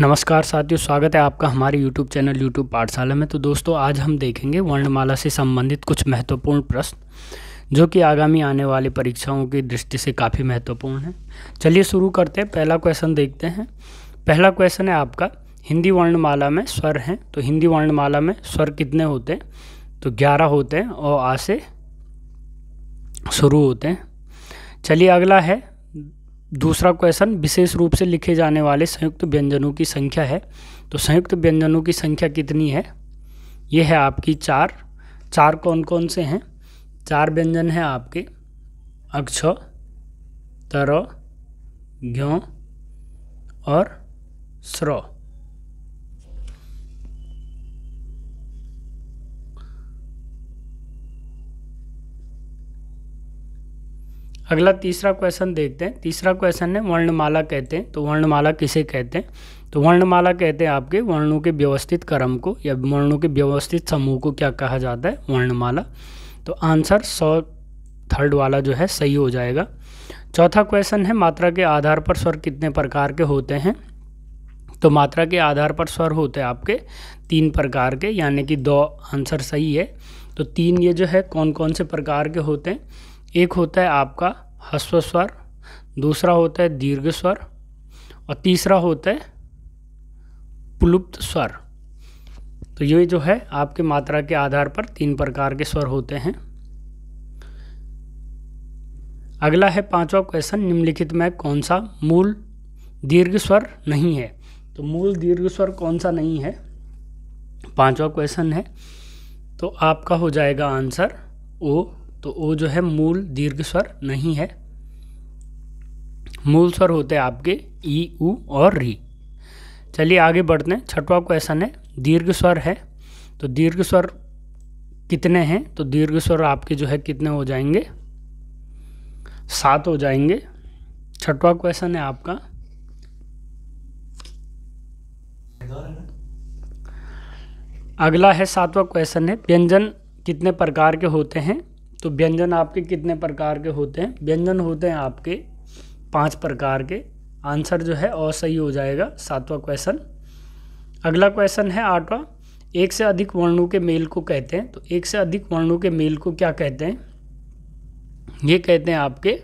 नमस्कार साथियों स्वागत है आपका हमारे YouTube चैनल YouTube पाठशाला में तो दोस्तों आज हम देखेंगे वर्णमाला से संबंधित कुछ महत्वपूर्ण प्रश्न जो कि आगामी आने वाली परीक्षाओं की दृष्टि से काफ़ी महत्वपूर्ण है चलिए शुरू करते हैं पहला क्वेश्चन देखते हैं पहला क्वेश्चन है आपका हिंदी वर्णमाला में स्वर हैं तो हिंदी वर्णमाला में स्वर कितने होते हैं तो ग्यारह होते हैं और आ से शुरू होते हैं चलिए अगला है दूसरा क्वेश्चन विशेष रूप से लिखे जाने वाले संयुक्त व्यंजनों की संख्या है तो संयुक्त व्यंजनों की संख्या कितनी है ये है आपकी चार चार कौन कौन से हैं चार व्यंजन हैं आपके अक्ष तर ज्ञ और स्र अगला तीसरा क्वेश्चन देखते हैं तीसरा क्वेश्चन है वर्णमाला कहते हैं तो वर्णमाला किसे कहते हैं तो वर्णमाला कहते हैं आपके वर्णों के व्यवस्थित क्रम को या वर्णों के व्यवस्थित समूह को क्या कहा जाता है वर्णमाला तो आंसर सौ थर्ड वाला जो है सही हो जाएगा चौथा क्वेश्चन है मात्रा के आधार पर स्वर कितने प्रकार के होते हैं तो मात्रा के आधार पर स्वर होते हैं आपके तीन प्रकार के यानी कि दो आंसर सही है तो तीन ये जो है कौन कौन से प्रकार के होते हैं एक होता है आपका हस्व स्वर दूसरा होता है दीर्घ स्वर और तीसरा होता है प्लुप्त स्वर तो ये जो है आपके मात्रा के आधार पर तीन प्रकार के स्वर होते हैं अगला है पांचवा क्वेश्चन निम्नलिखित में कौन सा मूल दीर्घ स्वर नहीं है तो मूल दीर्घ स्वर कौन सा नहीं है पांचवा क्वेश्चन है तो आपका हो जाएगा आंसर ओ तो ओ जो है मूल दीर्घ स्वर नहीं है मूल स्वर होते हैं आपके ई उ और री चलिए आगे बढ़ते हैं छठवा क्वेश्चन है दीर्घ स्वर है तो दीर्घ स्वर कितने हैं तो दीर्घ स्वर आपके जो है कितने हो जाएंगे सात हो जाएंगे छठवा क्वेश्चन है आपका अगला है सातवां क्वेश्चन है व्यंजन कितने प्रकार के होते हैं तो व्यंजन आपके कितने प्रकार के होते हैं व्यंजन होते हैं आपके पांच प्रकार के आंसर जो है असही हो जाएगा सातवां क्वेश्चन अगला क्वेश्चन है आठवां एक से अधिक वर्णों के मेल को कहते हैं तो एक से अधिक वर्णों के मेल को क्या कहते हैं ये कहते हैं आपके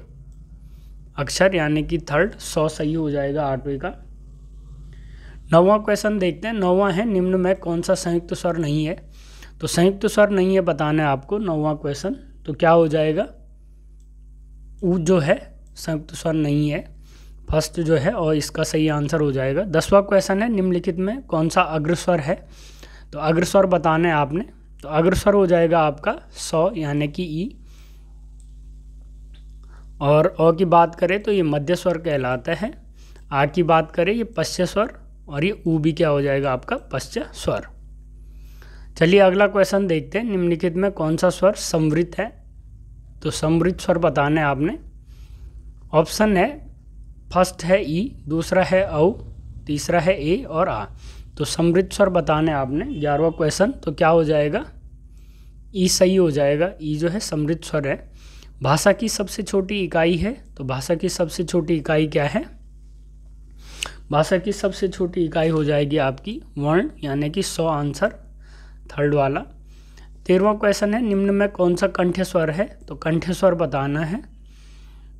अक्षर यानी कि थर्ड सौ सही हो जाएगा आठवें का नौवां क्वेश्चन देखते हैं नौवां है निम्न में कौन सा संयुक्त स्वर नहीं है तो संयुक्त स्वर नहीं है बताना है आपको नौवां क्वेश्चन तो क्या हो जाएगा ऊ जो है संयुक्त स्वर नहीं है फर्स्ट जो है और इसका सही आंसर हो जाएगा दसवा क्वेश्चन है निम्नलिखित में कौन सा अग्रस्वर है तो अग्रस्वर बताना है आपने तो अग्रस्वर हो जाएगा आपका सौ यानी कि ई और अ की बात करें तो ये मध्य स्वर कहलाता है आ की बात करें ये पश्च्य स्वर और ये ऊ भी क्या हो जाएगा आपका पश्च्य स्वर चलिए अगला क्वेश्चन देखते हैं निम्नलिखित में कौन सा स्वर समृद्ध है तो समृद्ध स्वर बताना है आपने ऑप्शन है फर्स्ट है ई दूसरा है औ तीसरा है ए और आ तो समृद्ध स्वर बताना है आपने ग्यारहवा क्वेश्चन तो क्या हो जाएगा ई e सही हो जाएगा ई e जो है समृद्ध स्वर है भाषा की सबसे छोटी इकाई है तो भाषा की सबसे छोटी इकाई क्या है भाषा की सबसे छोटी इकाई हो जाएगी आपकी वर्ण यानी कि सौ आंसर थर्ड वाला तेरवा क्वेश्चन है निम्न में कौन सा कंठ स्वर है तो कंठ स्वर बताना है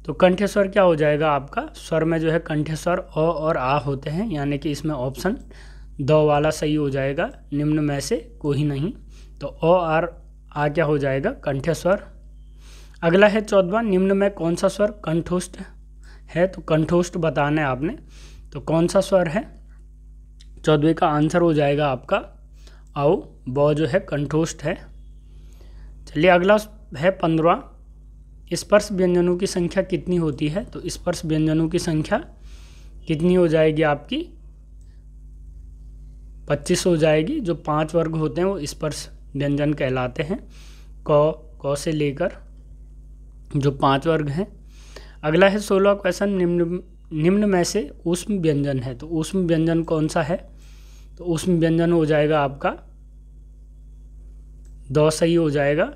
तो कंठ स्वर क्या हो जाएगा आपका स्वर में जो है कंठ स्वर अ और आ होते हैं यानी कि इसमें ऑप्शन द वाला सही हो जाएगा निम्न में से कोई नहीं तो अ और आ क्या हो जाएगा कंठ स्वर अगला है चौदवा निम्न में कौन सा स्वर कंठोष्ट है तो कंठोष्ट बताना है आपने तो कौन सा स्वर है चौदवे का आंसर हो जाएगा आपका आओ ब जो है कंठोष्ठ है चलिए अगला है पंद्रवा स्पर्श व्यंजनों की संख्या कितनी होती है तो स्पर्श व्यंजनों की संख्या कितनी हो जाएगी आपकी पच्चीस हो जाएगी जो पांच वर्ग होते हैं वो स्पर्श व्यंजन कहलाते हैं क क से लेकर जो पांच वर्ग हैं अगला है सोलह क्वेश्चन निम्न निम्न में से उष्म व्यंजन है तो उष्म व्यंजन कौन सा है तो उष्म व्यंजन हो जाएगा आपका द सही हो जाएगा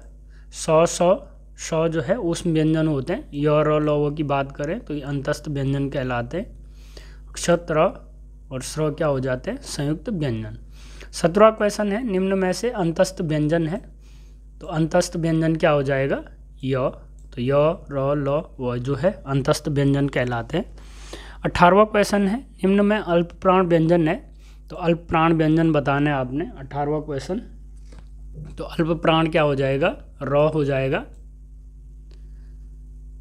सौ सौ सौ जो है उस व्यंजन होते हैं योर और की बात करें तो ये अंतस्थ व्यंजन कहलाते हैं क्षत्र र और स्र क्या हो जाते हैं संयुक्त व्यंजन सत्रवा क्वेश्चन है निम्न में से अंतस्थ व्यंजन है तो अंतस्थ व्यंजन क्या हो जाएगा य तो य र ल व जो है अंतस्थ व्यंजन कहलाते हैं अठारहवा क्वेश्चन है निम्न में अल्प प्राण व्यंजन है तो अल्प प्राण व्यंजन बताना है आपने अठारहवा क्वेश्चन तो अल्प प्राण क्या हो जाएगा रॉ हो जाएगा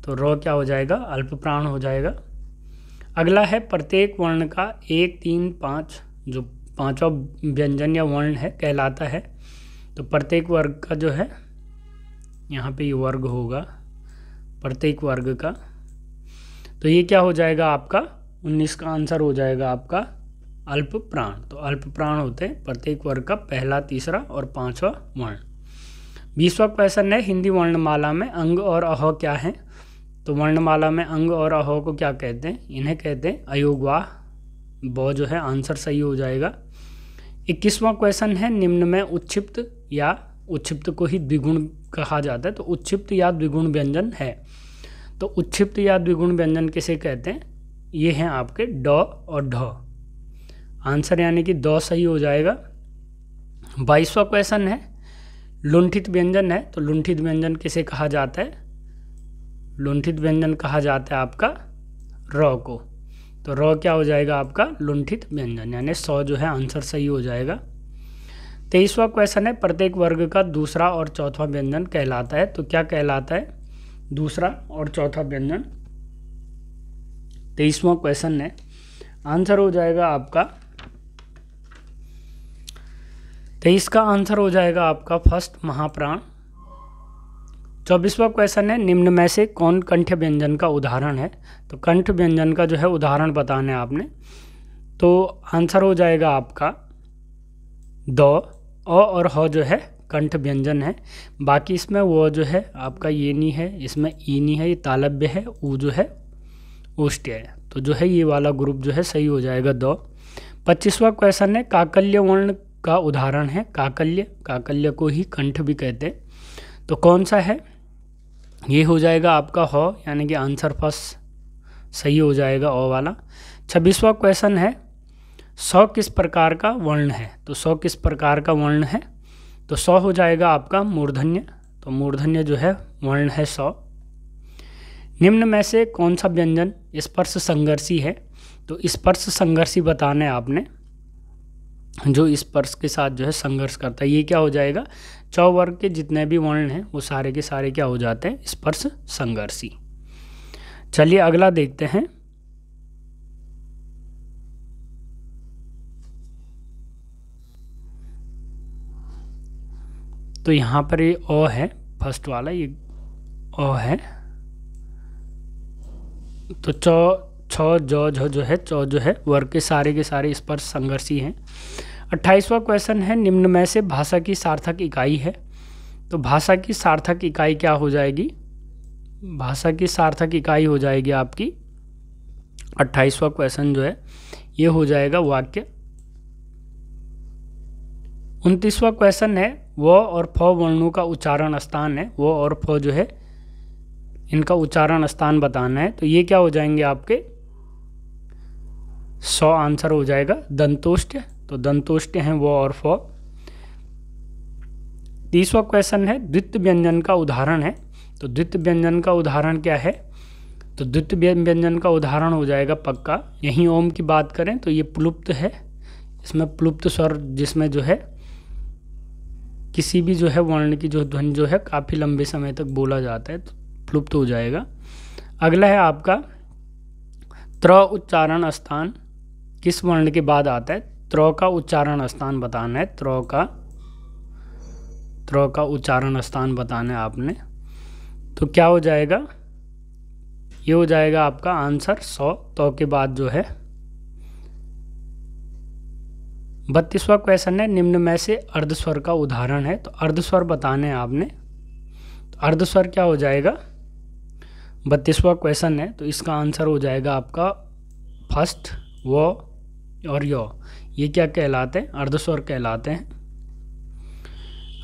तो रॉ क्या हो जाएगा अल्प प्राण हो जाएगा अगला है प्रत्येक वर्ण का एक तीन पाँच जो पांचवा व्यंजन या वर्ण है कहलाता है तो प्रत्येक वर्ग का जो है यहाँ पे ये वर्ग होगा प्रत्येक वर्ग का तो ये क्या हो जाएगा आपका उन्नीस का आंसर हो जाएगा आपका अल्प प्राण तो अल्प प्राण होते हैं प्रत्येक वर्ग का पहला तीसरा और पांचवा वर्ण बीसवा क्वेश्चन है हिंदी वर्णमाला में अंग और अह क्या है तो वर्णमाला में अंग और अह को क्या कहते हैं इन्हें कहते हैं अयोगवाह ब जो है आंसर सही हो जाएगा इक्कीसवा क्वेश्चन है निम्न में उच्छिप्त या उच्छिप्त को ही द्विगुण कहा जाता है तो उच्छिप्त या द्विगुण व्यंजन है तो उच्छिप्त या द्विगुण व्यंजन किसे कहते हैं ये हैं आपके ड और ढ आंसर यानी कि दो सही हो जाएगा बाईसवा क्वेश्चन है लुंठित व्यंजन है तो लुंठित व्यंजन किसे कहा जाता है लुंठित व्यंजन कहा जाता है आपका रॉ को तो रॉ क्या हो जाएगा आपका लुंठित व्यंजन यानी सौ जो है आंसर सही हो जाएगा तेईसवा क्वेश्चन है प्रत्येक वर्ग का दूसरा और चौथा व्यंजन कहलाता है तो क्या कहलाता है दूसरा और चौथा व्यंजन तेईसवा क्वेश्चन है आंसर हो जाएगा आपका तो इसका आंसर हो जाएगा आपका फर्स्ट महाप्राण चौबीसवा क्वेश्चन है निम्न में से कौन कंठ व्यंजन का उदाहरण है तो कंठ व्यंजन का जो है उदाहरण बताना है आपने तो आंसर हो जाएगा आपका द अ और ह जो है कंठ व्यंजन है बाकी इसमें वो जो है आपका ये नहीं है इसमें ई नहीं है ये तालब्य है ऊ जो है उष्ट है तो जो है ये वाला ग्रुप जो है सही हो जाएगा द पच्चीसवा क्वेश्चन है काकल्य वर्ण का उदाहरण है काकल्य काकल्य को ही कंठ भी कहते हैं तो कौन सा है ये हो जाएगा आपका हो यानी कि आंसर फर्स्ट सही हो जाएगा ओ वाला छब्बीसवा क्वेश्चन है सौ किस प्रकार का वर्ण है तो सौ किस प्रकार का वर्ण है तो सौ हो जाएगा आपका मूर्धन्य तो मूर्धन्य जो है वर्ण है सौ निम्न में से कौन सा व्यंजन स्पर्श संघर्षी है तो स्पर्श संघर्षी बताना है आपने जो इस पर्स के साथ जो है संघर्ष करता है ये क्या हो जाएगा चौ वर्ग के जितने भी वर्ण हैं वो सारे के सारे क्या हो जाते हैं स्पर्श संघर्षी चलिए अगला देखते हैं तो यहां पर ये ओ है फर्स्ट वाला ये ओ है तो चौ छ ज झ जो है च जो है वर्ग के सारे के सारे इस पर संघर्षी हैं अट्ठाईसवा क्वेश्चन है निम्न में से भाषा की सार्थक इकाई है तो भाषा की सार्थक इकाई क्या हो जाएगी भाषा की सार्थक इकाई हो जाएगी आपकी अट्ठाईसवा क्वेश्चन जो है ये हो जाएगा वाक्य उनतीसवा क्वेश्चन है व और फ वर्णों का उच्चारण स्थान है व और फ जो है इनका उच्चारण स्थान बताना है तो ये क्या हो जाएंगे आपके सौ आंसर हो जाएगा दंतोष्ट तो दंतोष्ट हैं वो और फॉ तीसवा क्वेश्चन है द्वित व्यंजन का उदाहरण है तो द्वित व्यंजन का उदाहरण क्या है तो द्वितीय व्यंजन का उदाहरण हो जाएगा पक्का यहीं ओम की बात करें तो ये प्लुप्त है इसमें प्लुप्त स्वर जिसमें जो है किसी भी जो है वर्ण की जो ध्वनि जो है काफ़ी लंबे समय तक बोला जाता है तो प्लुप्त हो जाएगा अगला है आपका त्र उच्चारण स्थान किस वर्ण के बाद आता है त्रो का उच्चारण स्थान बताना है त्र का त्रो का उच्चारण स्थान बताना है आपने तो क्या हो जाएगा ये हो जाएगा आपका आंसर सौ तो के बाद जो है बत्तीसवा क्वेश्चन है निम्न में से अर्धस्वर का उदाहरण है तो अर्धस्वर बताने हैं आपने तो अर्धस्वर क्या हो जाएगा बत्तीसवा क्वेश्चन है तो इसका आंसर हो जाएगा आपका फर्स्ट व और यो ये क्या कहलाते हैं अर्धस्वर कहलाते हैं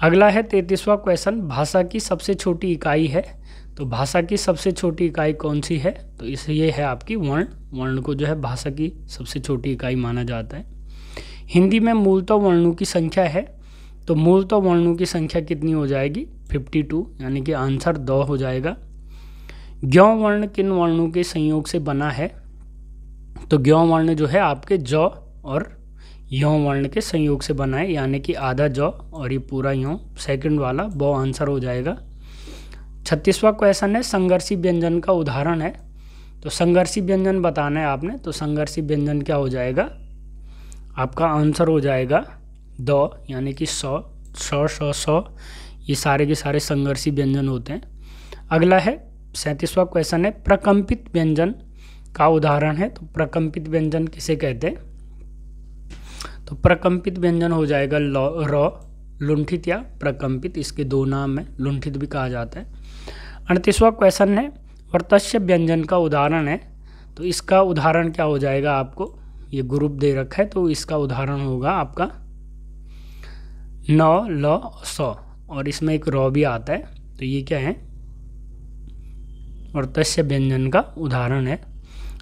अगला है तैतीसवा क्वेश्चन भाषा की सबसे छोटी इकाई है तो भाषा की सबसे छोटी इकाई कौन सी है तो इस ये है आपकी वर्ण वर्ण को जो है भाषा की सबसे छोटी इकाई माना जाता है हिंदी में मूलतः तो वर्णों की संख्या है तो मूलतः तो वर्णों की संख्या कितनी हो जाएगी 52 यानी कि आंसर दो हो जाएगा ज्ञ वर्ण किन वर्णों के संयोग से बना है तो ज्ञ वर्ण जो है आपके जौ और यौ वर्ण के संयोग से बना है यानी कि आधा जौ और ये पूरा यौ सेकंड वाला बौ आंसर हो जाएगा छत्तीसवा क्वेश्चन है संघर्षी व्यंजन का उदाहरण है तो संघर्षी व्यंजन बताना है आपने तो संघर्षी व्यंजन क्या हो जाएगा आपका आंसर हो जाएगा द यानी कि सौ सौ सौ सौ ये सारे के सारे संघर्षी व्यंजन होते हैं अगला है सैंतीसवा क्वेश्चन है प्रकम्पित व्यंजन का उदाहरण है तो प्रकंपित व्यंजन किसे कहते हैं तो प्रकंपित व्यंजन हो जाएगा रॉ लुंठित या प्रकम्पित इसके दो नाम है लुंठित भी कहा जाता है अड़तीसवा क्वेश्चन है वर्तस्य व्यंजन का उदाहरण है तो इसका उदाहरण क्या हो जाएगा आपको ये ग्रुप दे रखा है तो इसका उदाहरण होगा आपका न ल सौ और इसमें एक रॉ भी आता है तो ये क्या है तस्य व्यंजन का उदाहरण है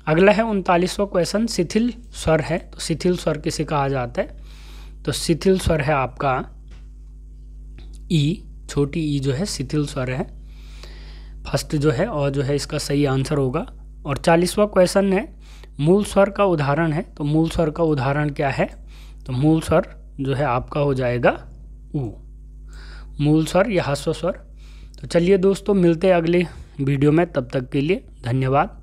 अगला है उनतालीसवा क्वेश्चन शिथिल स्वर है तो शिथिल स्वर किसे कहा जाता है तो शिथिल स्वर है आपका ई छोटी ई जो है शिथिल स्वर है फर्स्ट जो है और जो है इसका सही आंसर होगा और चालीसवा क्वेश्चन है मूल स्वर का उदाहरण है तो मूल स्वर का उदाहरण क्या है तो मूल स्वर जो है आपका हो जाएगा उ मूल स्वर या हस्व स्वर तो चलिए दोस्तों मिलते हैं अगले वीडियो में तब तक के लिए धन्यवाद